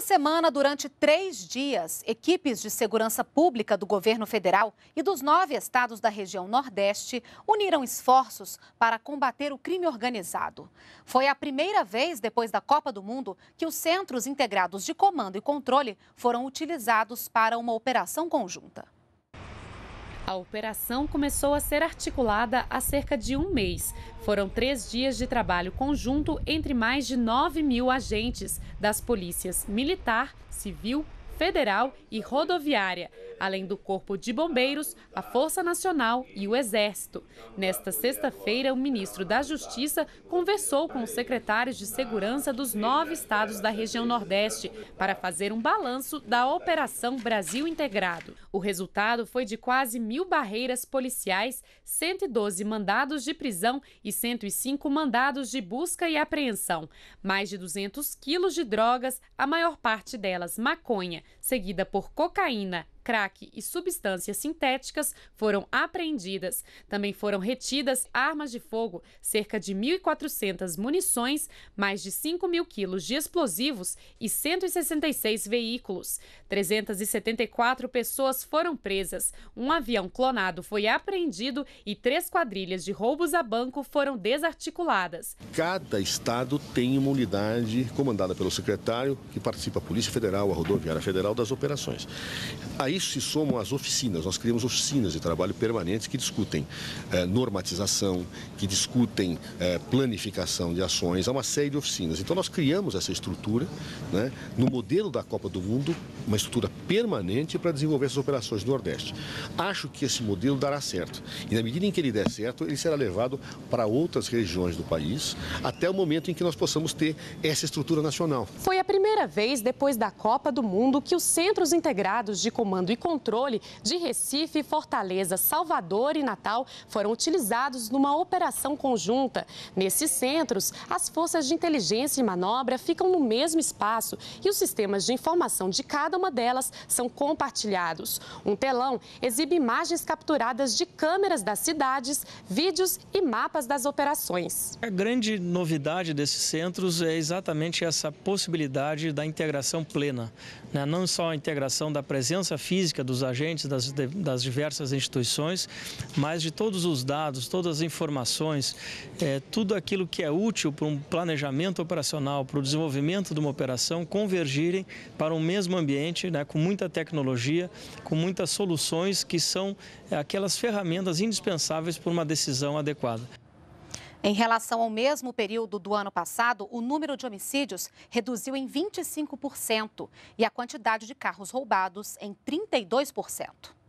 Esta semana, durante três dias, equipes de segurança pública do governo federal e dos nove estados da região Nordeste uniram esforços para combater o crime organizado. Foi a primeira vez depois da Copa do Mundo que os centros integrados de comando e controle foram utilizados para uma operação conjunta. A operação começou a ser articulada há cerca de um mês. Foram três dias de trabalho conjunto entre mais de 9 mil agentes das polícias militar, civil, federal e rodoviária além do Corpo de Bombeiros, a Força Nacional e o Exército. Nesta sexta-feira, o ministro da Justiça conversou com os secretários de segurança dos nove estados da região Nordeste para fazer um balanço da Operação Brasil Integrado. O resultado foi de quase mil barreiras policiais, 112 mandados de prisão e 105 mandados de busca e apreensão, mais de 200 quilos de drogas, a maior parte delas maconha, seguida por cocaína, crack e substâncias sintéticas foram apreendidas. Também foram retidas armas de fogo, cerca de 1.400 munições, mais de 5.000 mil quilos de explosivos e 166 veículos. 374 pessoas foram presas, um avião clonado foi apreendido e três quadrilhas de roubos a banco foram desarticuladas. Cada estado tem uma unidade comandada pelo secretário que participa a Polícia Federal, a Rodoviária Federal das operações isso se somam as oficinas. Nós criamos oficinas de trabalho permanentes que discutem eh, normatização, que discutem eh, planificação de ações. Há uma série de oficinas. Então, nós criamos essa estrutura né, no modelo da Copa do Mundo, uma estrutura permanente para desenvolver essas operações do Nordeste. Acho que esse modelo dará certo. E na medida em que ele der certo, ele será levado para outras regiões do país, até o momento em que nós possamos ter essa estrutura nacional. Foi a primeira vez depois da Copa do Mundo que os centros integrados de comando comando e controle de Recife, Fortaleza, Salvador e Natal foram utilizados numa operação conjunta. Nesses centros, as forças de inteligência e manobra ficam no mesmo espaço e os sistemas de informação de cada uma delas são compartilhados. Um telão exibe imagens capturadas de câmeras das cidades, vídeos e mapas das operações. A grande novidade desses centros é exatamente essa possibilidade da integração plena, né? não só a integração da presença física, física dos agentes das, das diversas instituições, mas de todos os dados, todas as informações, é, tudo aquilo que é útil para um planejamento operacional, para o desenvolvimento de uma operação, convergirem para um mesmo ambiente, né, com muita tecnologia, com muitas soluções que são é, aquelas ferramentas indispensáveis para uma decisão adequada. Em relação ao mesmo período do ano passado, o número de homicídios reduziu em 25% e a quantidade de carros roubados em 32%.